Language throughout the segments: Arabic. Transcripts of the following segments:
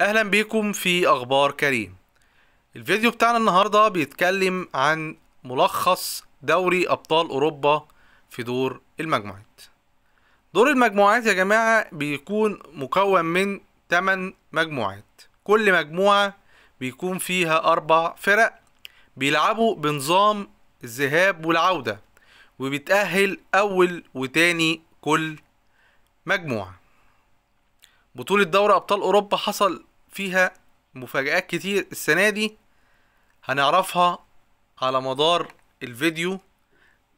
اهلا بيكم في اخبار كريم الفيديو بتاعنا النهاردة بيتكلم عن ملخص دوري ابطال اوروبا في دور المجموعات دور المجموعات يا جماعة بيكون مكون من 8 مجموعات كل مجموعة بيكون فيها اربع فرق بيلعبوا بنظام الذهاب والعودة وبتأهل اول وتاني كل مجموعة بطولة دوري أبطال أوروبا حصل فيها مفاجآت كتير السنة دي هنعرفها على مدار الفيديو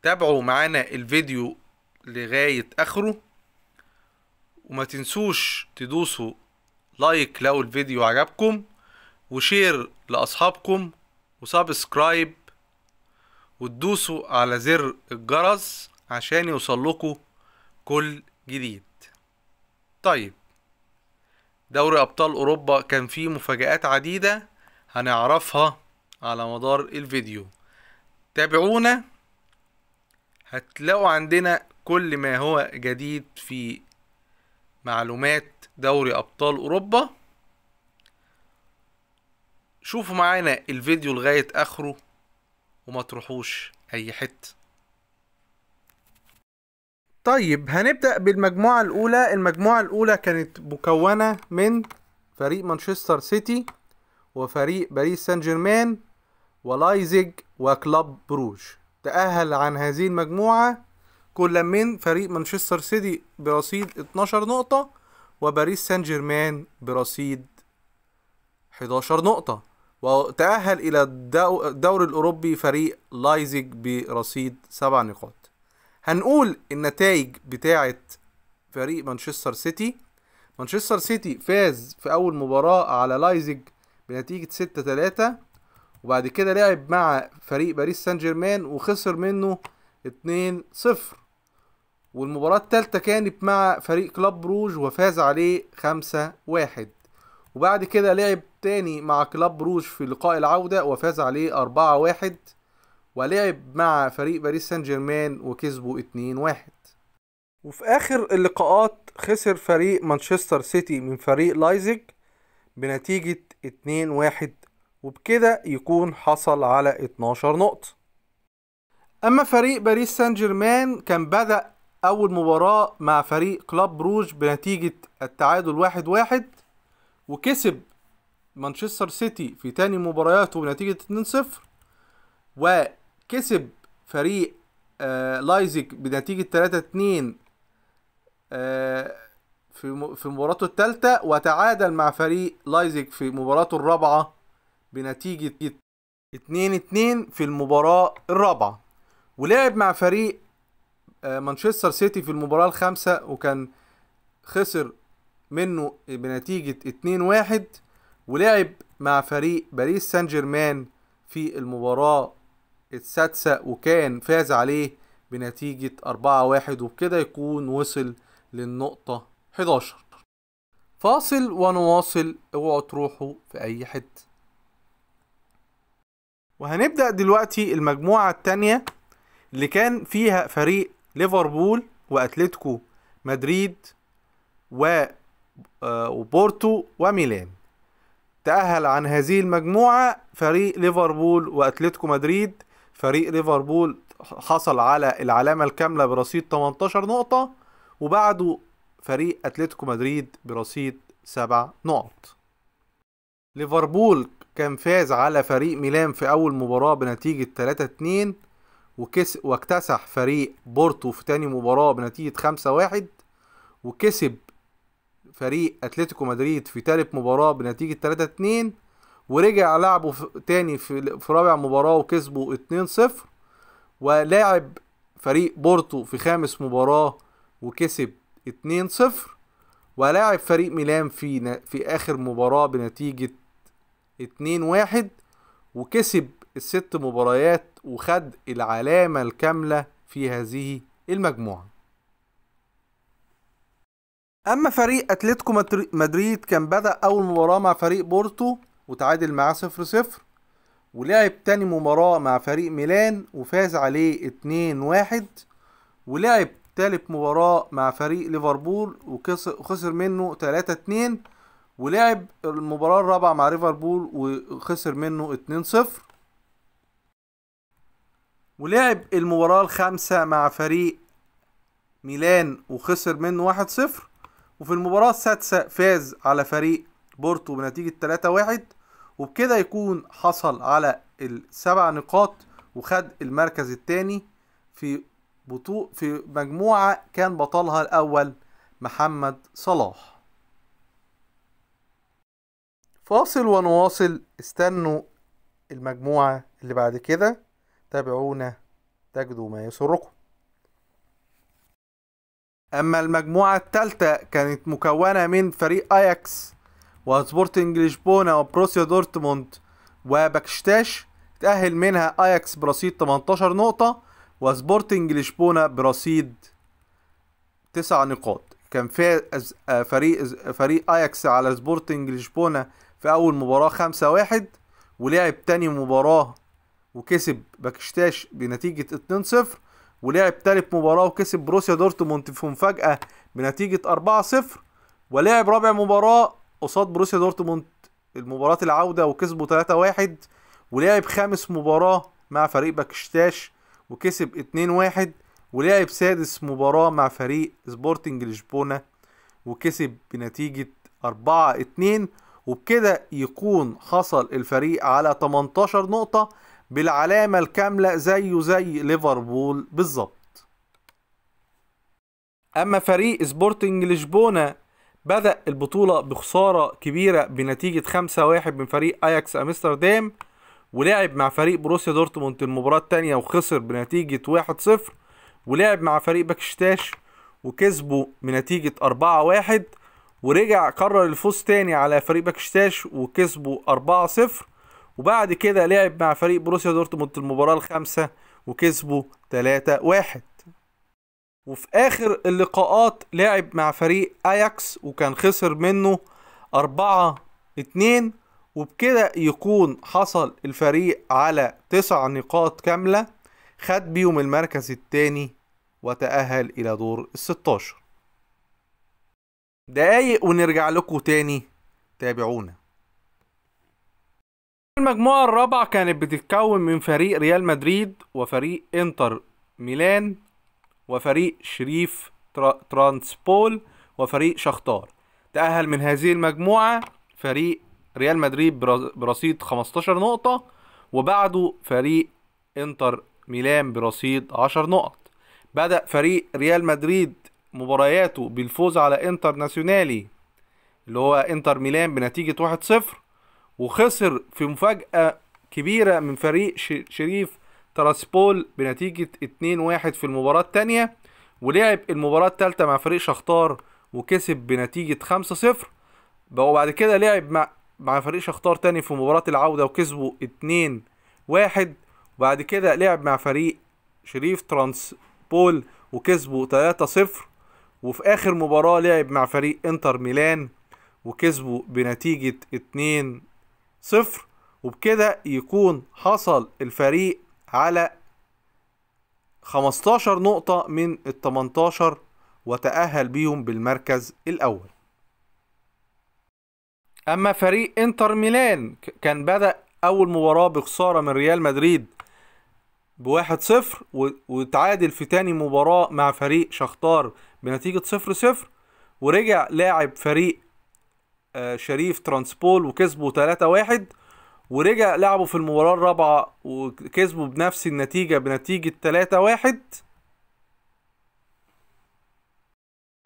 تابعوا معانا الفيديو لغاية اخره وما تنسوش تدوسوا لايك لو الفيديو عجبكم وشير لاصحابكم وسبسكرايب وتدوسوا على زر الجرس عشان يوصلكوا كل جديد طيب دوري ابطال اوروبا كان فيه مفاجآت عديدة هنعرفها على مدار الفيديو تابعونا هتلاقوا عندنا كل ما هو جديد في معلومات دوري ابطال اوروبا شوفوا معانا الفيديو لغاية اخره وما تروحوش اي حته طيب هنبدأ بالمجموعة الأولى المجموعة الأولى كانت مكونة من فريق مانشستر سيتي وفريق باريس سان جيرمان ولايزج وكلوب بروج تأهل عن هذه المجموعة كل من فريق مانشستر سيتي برصيد 12 نقطة وباريس سان جيرمان برصيد 11 نقطة وتأهل إلى الدوري الأوروبي فريق لايزج برصيد 7 نقاط هنقول النتائج بتاعه فريق مانشستر سيتي مانشستر سيتي فاز في اول مباراه على لايزج بنتيجه 6 3 وبعد كده لعب مع فريق باريس سان جيرمان وخسر منه 2 0 والمباراة التالتة كانت مع فريق كلاب بروج وفاز عليه خمسة واحد وبعد كده لعب تاني مع كلاب بروج في لقاء العودة وفاز عليه أربعة واحد ولعب مع فريق باريس سان جيرمان وكسبه 2-1 وفي آخر اللقاءات خسر فريق مانشستر سيتي من فريق لايزج بنتيجة 2-1 وبكده يكون حصل على 12 نقطة أما فريق باريس سان جيرمان كان بدأ أول مباراة مع فريق كلاب بروج بنتيجة التعادل 1-1 واحد واحد وكسب مانشستر سيتي في تاني مبارياته بنتيجة 2-0 كسب فريق آه لايزيك بنتيجه 3 2 آه، في في مباراته الثالثه وتعادل مع فريق لايزيك في مباراته الرابعه بنتيجه 2 2 في المباراه الرابعه ولعب مع فريق آه، مانشستر سيتي في المباراه الخامسه وكان خسر منه بنتيجه 2 1 ولعب مع فريق باريس سان جيرمان في المباراة السادسة وكان فاز عليه بنتيجة 4-1 وبكده يكون وصل للنقطة 11 فاصل ونواصل اوعوا تروحوا في اي حتة وهنبدأ دلوقتي المجموعة التانية اللي كان فيها فريق ليفربول واتلتيكو مدريد و آه، وبورتو وميلان تأهل عن هذه المجموعة فريق ليفربول وأتلتيكو مدريد فريق ليفربول حصل على العلامة الكاملة برصيد 18 نقطة وبعده فريق أتلتيكو مدريد برصيد 7 نقط ليفربول كان فاز على فريق ميلان في أول مباراة بنتيجة 3-2 وكس واكتسح فريق بورتو في تاني مباراة بنتيجة 5-1 وكسب فريق أتلتيكو مدريد في تالت مباراة بنتيجة 3-2 ورجع لعبه تاني في, في رابع مباراه وكسبه 2-0 ولاعب فريق بورتو في خامس مباراه وكسب 2-0 ولاعب فريق ميلان في في اخر مباراه بنتيجه 2-1 وكسب الست مباريات وخد العلامه الكامله في هذه المجموعه اما فريق اتلتيكو مدريد كان بدا اول مباراه مع فريق بورتو وتعادل معاه صفر صفر ولعب تاني مباراة مع فريق ميلان وفاز عليه اتنين واحد ولعب تالت مباراة مع فريق ليفربول وخسر منه تلاتة اتنين ولعب المباراة الرابعة مع ليفربول وخسر منه اتنين صفر ولعب المباراة الخامسة مع فريق ميلان وخسر منه واحد صفر وفي المباراة السادسة فاز على فريق بورتو بنتيجة تلاتة واحد وبكده يكون حصل على السبع نقاط وخد المركز الثاني في بطو في مجموعة كان بطلها الأول محمد صلاح فاصل ونواصل استنوا المجموعة اللي بعد كده تابعونا تجدوا ما يسركم أما المجموعة الثالثة كانت مكونة من فريق أياكس وسبورتنج لشبونه وبروسيا دورتموند وبكشتاش تأهل منها اياكس برصيد 18 نقطة وسبورتنج لشبونة برصيد 9 نقاط كان في آه، فريق فريق اياكس على سبورتنج لشبونة في اول مباراة 5 1 ولعب تاني مباراة وكسب باكشتاش بنتيجة 2 0 ولعب تالت مباراة وكسب بروسيا دورتموند في مفاجأة بنتيجة 4 0 ولعب رابع مباراة قصاد بروسيا دورتموند المباراة العودة وكسبوا 3-1 ولعب خامس مباراة مع فريق باكشتاش وكسب 2-1 ولعب سادس مباراة مع فريق سبورتنج لشبونة وكسب بنتيجة 4-2 وبكده يكون حصل الفريق على 18 نقطة بالعلامة الكاملة زيه زي ليفربول بالظبط أما فريق سبورتنج لشبونة بدأ البطولة بخسارة كبيرة بنتيجة 5-1 من فريق أياكس أمستردام ولعب مع فريق بروسيا دورتموند المباراة التانية وخسر بنتيجة 1-0 ولعب مع فريق باكشتاش وكسبه بنتيجة 4-1 ورجع قرر الفوز تاني على فريق باكشتاش وكسبه 4-0 وبعد كده لعب مع فريق بروسيا دورتموند المباراة الخامسة وكسبه 3-1 وفي آخر اللقاءات لعب مع فريق أياكس وكان خسر منه أربعة اتنين وبكده يكون حصل الفريق على تسع نقاط كاملة خد بيهم المركز التاني وتأهل إلى دور الستاشر دقايق ونرجع لكم تاني تابعونا المجموعة الرابعة كانت بتتكون من فريق ريال مدريد وفريق انتر ميلان وفريق شريف ترانسبول وفريق شختار تأهل من هذه المجموعة فريق ريال مدريد برصيد 15 نقطة وبعده فريق انتر ميلان برصيد 10 نقط بدأ فريق ريال مدريد مبارياته بالفوز على انتر ناسيونالي اللي هو انتر ميلان بنتيجة 1-0 وخسر في مفاجأة كبيرة من فريق شريف تراسبول بنتيجة 2-1 في المباراة التانية ولعب المباراة التالتة مع فريق شختار وكسب بنتيجة 5-0 وبعد كده لعب مع مع فريق شختار تاني في مباراة العودة وكسبوا 2-1 وبعد كده لعب مع فريق شريف ترانسبول وكسبوا 3-0 وفي آخر مباراة لعب مع فريق انتر ميلان وكسبوا بنتيجة 2-0 وبكده يكون حصل الفريق على 15 نقطة من ال 18 وتأهل بيهم بالمركز الأول أما فريق إنتر ميلان كان بدأ أول مباراة بخسارة من ريال مدريد بواحد صفر وتعادل في تاني مباراة مع فريق شختار بنتيجة صفر صفر ورجع لاعب فريق آه، شريف ترانسبول وكسبه 3 واحد ورجع لعبوا في المباراة الرابعة وكسبوا بنفس النتيجة بنتيجة 3-1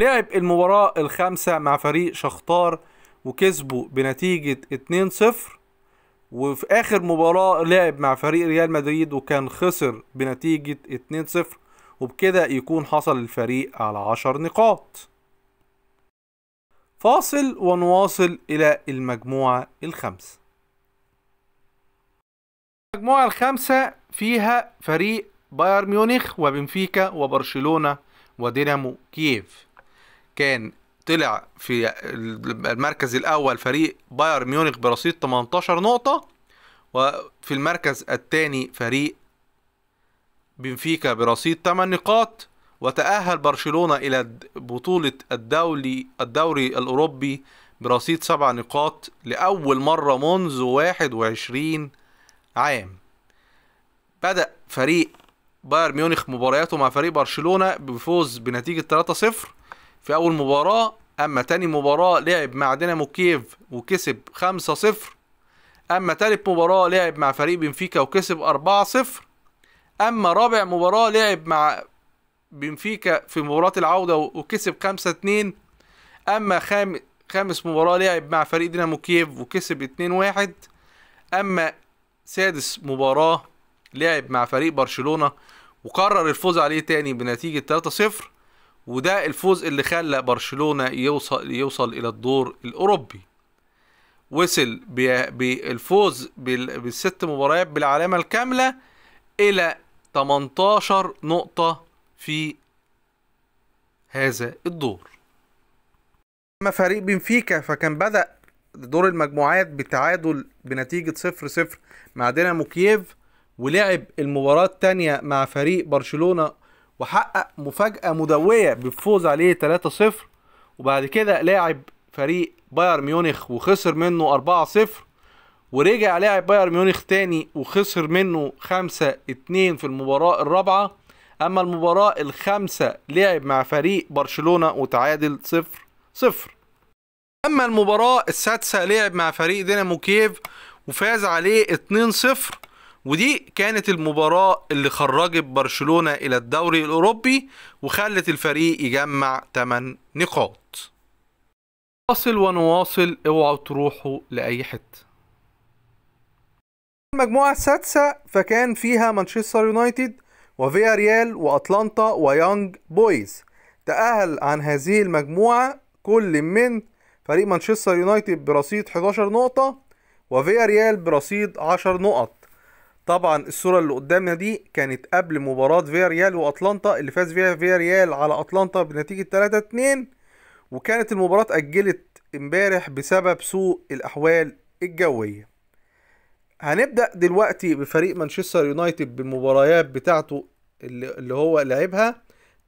لعب المباراة الخامسة مع فريق شختار وكسبوا بنتيجة 2-0 وفي آخر مباراة لعب مع فريق ريال مدريد وكان خسر بنتيجة 2-0 وبكده يكون حصل الفريق على 10 نقاط فاصل ونواصل إلى المجموعة الخامسة المجموعة الخامسة فيها فريق بايرن ميونخ وبنفيكا وبرشلونة ودينامو كييف كان طلع في المركز الأول فريق بايرن ميونخ برصيد 18 نقطة وفي المركز الثاني فريق بنفيكا برصيد 8 نقاط وتأهل برشلونة إلى بطولة الدولي الدوري الأوروبي برصيد 7 نقاط لأول مرة منذ 21 عام بدأ فريق بايرن ميونخ مبارياته مع فريق برشلونة بفوز بنتيجة 3-0 في أول مباراة أما تاني مباراة لعب مع دينامو كييف وكسب 5-0 أما تالت مباراة لعب مع فريق بنفيكا وكسب 4-0 أما رابع مباراة لعب مع بنفيكا في مباراة العودة وكسب 5-2 أما خام خامس مباراة لعب مع فريق دينامو كييف وكسب 2-1 أما سادس مباراة لعب مع فريق برشلونة وقرر الفوز عليه تاني بنتيجة 3-0 وده الفوز اللي خلى برشلونة يوصل يوصل إلى الدور الأوروبي وصل بالفوز بالست مباريات بالعلامة الكاملة إلى 18 نقطة في هذا الدور أما فريق بنفيكا فكان بدأ دور المجموعات بتعادل بنتيجة صفر صفر مع دينامو كييف ولعب المباراة الثانية مع فريق برشلونة وحقق مفاجأة مدوية بالفوز عليه 3-0 وبعد كده لاعب فريق بايرن ميونخ وخسر منه 4-0 ورجع لاعب بايرن ميونخ تاني وخسر منه 5-2 في المباراة الرابعة أما المباراة الخامسة لعب مع فريق برشلونة وتعادل 0-0 اما المباراة السادسة لعب مع فريق دينامو كييف وفاز عليه 2-0 ودي كانت المباراة اللي خرجت برشلونة إلى الدوري الأوروبي وخلت الفريق يجمع 8 نقاط واصل ونواصل اوعوا تروحوا لأي حتة المجموعة السادسة فكان فيها مانشستر يونايتد وفيا ريال وأتلانتا ويانج بويز تأهل عن هذه المجموعة كل من فريق مانشستر يونايتد برصيد 11 نقطة وفيا ريال برصيد 10 نقط طبعا الصورة اللي قدامنا دي كانت قبل مباراة فيا ريال واتلانتا اللي فاز فيها فيا ريال على اتلانتا بنتيجة 3-2 وكانت المباراة اتأجلت امبارح بسبب سوء الأحوال الجوية هنبدأ دلوقتي بفريق مانشستر يونايتد بالمباريات بتاعته اللي هو لعبها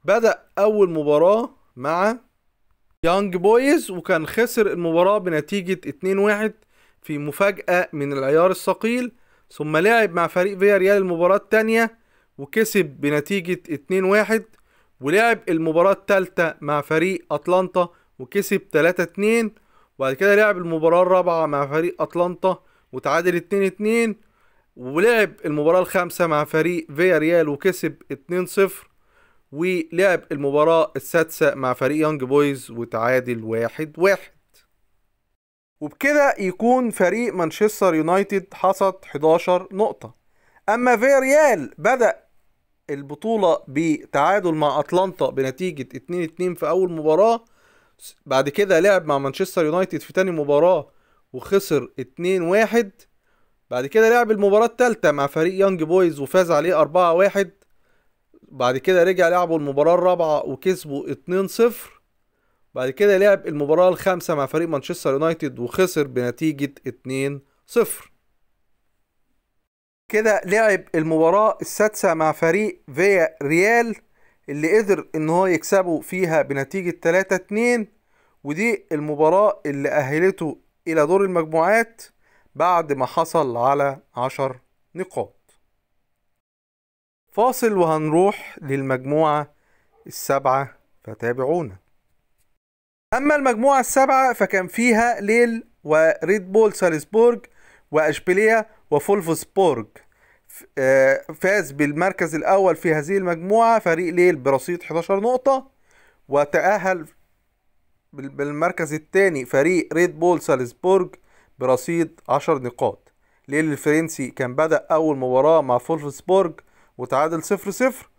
بدأ أول مباراة مع يانج بويز وكان خسر المباراة بنتيجة 2-1 في مفاجأة من العيار الثقيل ثم لعب مع فريق فيا ريال المباراة الثانية وكسب بنتيجة 2-1 ولعب المباراة الثالثة مع فريق أتلانتا وكسب 3-2 وبعد كده لعب المباراة الرابعة مع فريق أتلانتا وتعادل 2-2 ولعب المباراة الخامسة مع فريق فيا ريال وكسب 2-0 ولعب المباراة السادسة مع فريق يونج بويز وتعادل واحد واحد وبكده يكون فريق مانشستر يونايتد حصد 11 نقطة أما فيريال بدأ البطولة بتعادل مع أتلانتا بنتيجة 2-2 في أول مباراة بعد كده لعب مع مانشستر يونايتد في تاني مباراة وخسر 2-1 بعد كده لعب المباراة التالتة مع فريق يانج بويز وفاز عليه 4-1 بعد كده رجع لعبوا المباراة الرابعة وكسبوا 2-0 بعد كده لعب المباراة الخامسة مع فريق مانشستر يونايتد وخسر بنتيجة 2-0 كده لعب المباراة السادسة مع فريق فيا ريال اللي قدر ان هو يكسبه فيها بنتيجة 3-2 ودي المباراة اللي أهلته إلى دور المجموعات بعد ما حصل على 10 نقاط فاصل وهنروح للمجموعة السبعة فتابعونا أما المجموعة السبعة فكان فيها ليل وريد بول سالزبورج وأشبيلية وفولفسبورج آه، فاز بالمركز الأول في هذه المجموعة فريق ليل برصيد 11 نقطة وتأهل بالمركز الثاني فريق ريد بول سالزبورج برصيد 10 نقاط ليل الفرنسي كان بدأ أول مباراة مع فولفسبورج وتعادل صفر صفر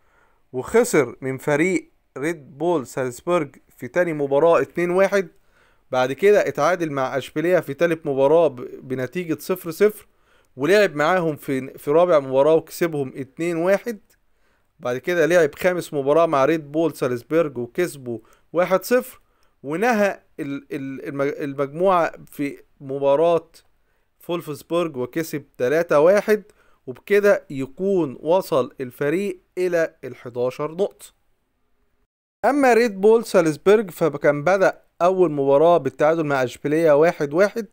وخسر من فريق ريد بول سالسبرج في تاني مباراة اتنين واحد بعد كده اتعادل مع اشبيليه في تالت مباراة بنتيجة صفر صفر ولعب معاهم في في رابع مباراة وكسبهم اتنين واحد بعد كده لعب خامس مباراة مع ريد بول سالسبرج وكسبه واحد صفر ونهى المجموعة في مباراة فولفسبورج وكسب تلاتة واحد وبكده يكون وصل الفريق إلى ال 11 نقطة أما ريد بول سالزبرج فكان بدأ أول مباراة بالتعادل مع أشبيلية واحد واحد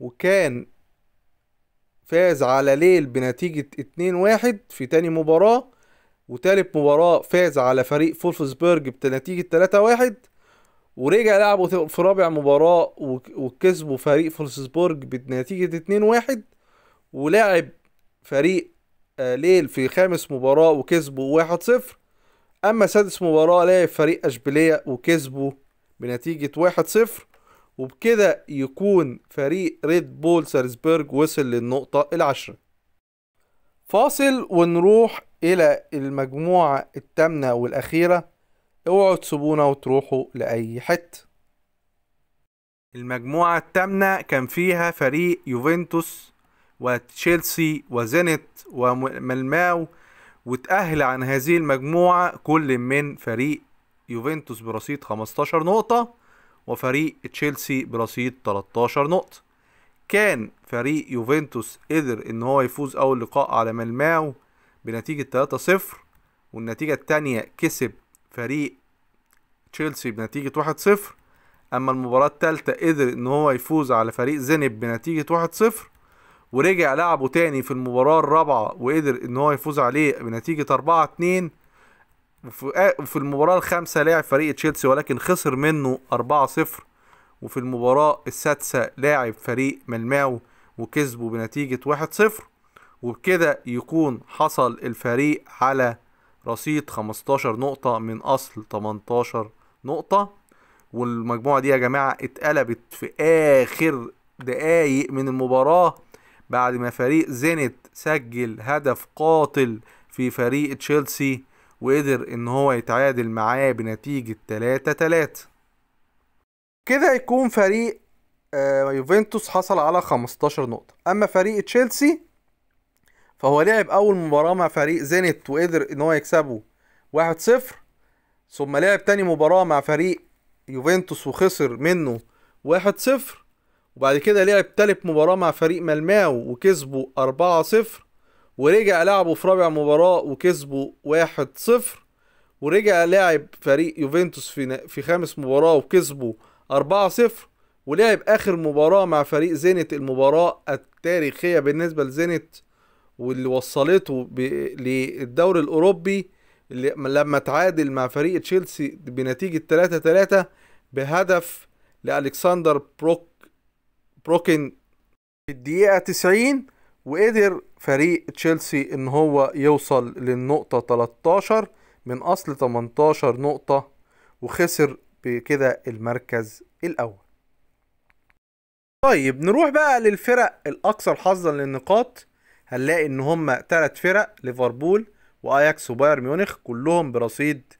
وكان فاز على ليل بنتيجة اتنين واحد في تاني مباراة وتالت مباراة فاز على فريق فولفسبرج بنتيجة تلاتة واحد ورجع لعبوا في رابع مباراة وكسبوا فريق فولفسبرج بنتيجة اتنين واحد ولعب فريق آه، ليل في خامس مباراة وكسبه 1-0 أما سادس مباراة لعب فريق أشبيلية وكسبه بنتيجة 1-0 وبكده يكون فريق ريد بول سارسبرج وصل للنقطة العشرة فاصل ونروح إلى المجموعة التامنة والأخيرة اوعوا تسيبونا وتروحوا لأي حتة المجموعة التامنة كان فيها فريق يوفنتوس وتشيلسي وزينت وملماو وتأهل عن هذه المجموعة كل من فريق يوفنتوس برصيد 15 نقطة وفريق تشيلسي برصيد 13 نقطة كان فريق يوفنتوس قدر ان هو يفوز اول لقاء على ملماو بنتيجة 3-0 والنتيجة التانية كسب فريق تشيلسي بنتيجة 1-0 اما المباراة التالتة قدر ان هو يفوز على فريق زينب بنتيجة 1-0 ورجع لعبه تاني في المباراة الرابعة وقدر ان هو يفوز عليه بنتيجة 4 2 آه، وفي المباراة الخامسة لعب فريق تشيلسي ولكن خسر منه 4 0 وفي المباراة السادسة لاعب فريق ملماو وكسبه بنتيجة 1 0 وبكده يكون حصل الفريق على رصيد 15 نقطة من أصل 18 نقطة والمجموعة دي يا جماعة اتقلبت في آخر دقايق من المباراة بعد ما فريق زينت سجل هدف قاتل في فريق تشيلسي وقدر ان هو يتعادل معاه بنتيجة 3 3 كده يكون فريق آه، يوفنتوس حصل على 15 نقطة اما فريق تشيلسي فهو لعب اول مباراة مع فريق زينت وقدر ان هو يكسبه 1 0 ثم لعب تاني مباراة مع فريق يوفنتوس وخسر منه 1 0 وبعد كده لعب تالت مباراة مع فريق ملماو وكسبوا أربعة صفر ورجع لعبه في رابع مباراة وكسبوا واحد صفر ورجع لعب فريق يوفنتوس في في خامس مباراة وكسبوا أربعة صفر ولعب آخر مباراة مع فريق زينت المباراة التاريخية بالنسبة لزينت واللي وصلته للدوري الأوروبي لما تعادل مع فريق تشيلسي بنتيجة 3-3 بهدف لألكسندر بروك بروكن في الدقيقة 90 وقدر فريق تشيلسي ان هو يوصل للنقطة 13 من اصل 18 نقطة وخسر بكده المركز الاول طيب نروح بقى للفرق الاكثر حظا للنقاط هنلاقي ان هم ثلاث فرق ليفربول واياكس وبايرن ميونخ كلهم برصيد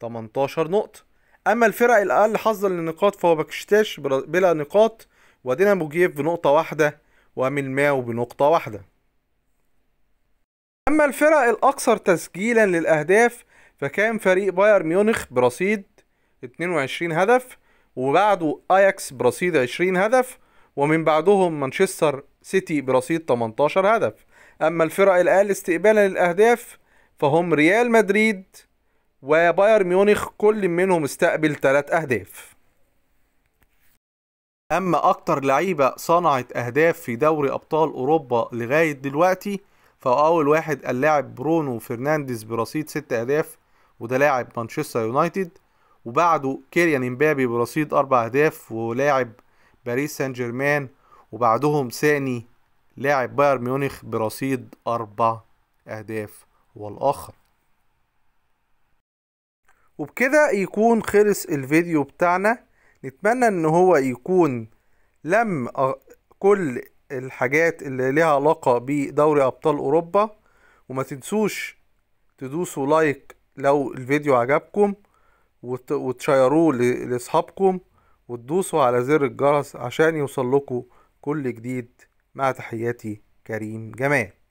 18 نقطة اما الفرق الاقل حظا للنقاط فهو بكشتاش بلا نقاط ودينامو كييف بنقطة واحدة ومن ماو بنقطة واحدة أما الفرق الأكثر تسجيلا للأهداف فكان فريق باير ميونخ برصيد 22 هدف وبعده أياكس برصيد 20 هدف ومن بعدهم مانشستر سيتي برصيد 18 هدف أما الفرق الأقل استقبالا للأهداف فهم ريال مدريد وباير ميونخ كل منهم استقبل 3 أهداف اما اكتر لعيبه صنعت اهداف في دوري ابطال اوروبا لغايه دلوقتي فاول واحد اللاعب برونو فرنانديز برصيد ست اهداف وده لاعب مانشستر يونايتد وبعده كيليان امبابي برصيد اربع اهداف ولاعب باريس سان جيرمان وبعدهم ثاني لاعب بايرن ميونخ برصيد اربع اهداف والاخر وبكده يكون خلص الفيديو بتاعنا نتمنى ان هو يكون لم كل الحاجات اللي ليها علاقة بدوري ابطال اوروبا وما تنسوش تدوسوا لايك لو الفيديو عجبكم وتشيروه لاصحابكم وتدوسوا على زر الجرس عشان يوصل لكم كل جديد مع تحياتي كريم جمال